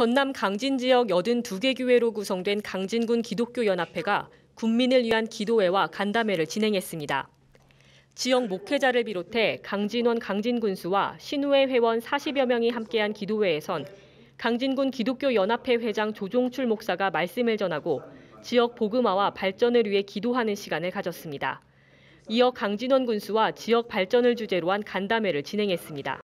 전남 강진 지역 82개 교회로 구성된 강진군 기독교연합회가 국민을 위한 기도회와 간담회를 진행했습니다. 지역 목회자를 비롯해 강진원 강진군수와 신우회 회원 40여 명이 함께한 기도회에선 강진군 기독교연합회 회장 조종출 목사가 말씀을 전하고 지역 복음화와 발전을 위해 기도하는 시간을 가졌습니다. 이어 강진원 군수와 지역 발전을 주제로 한 간담회를 진행했습니다.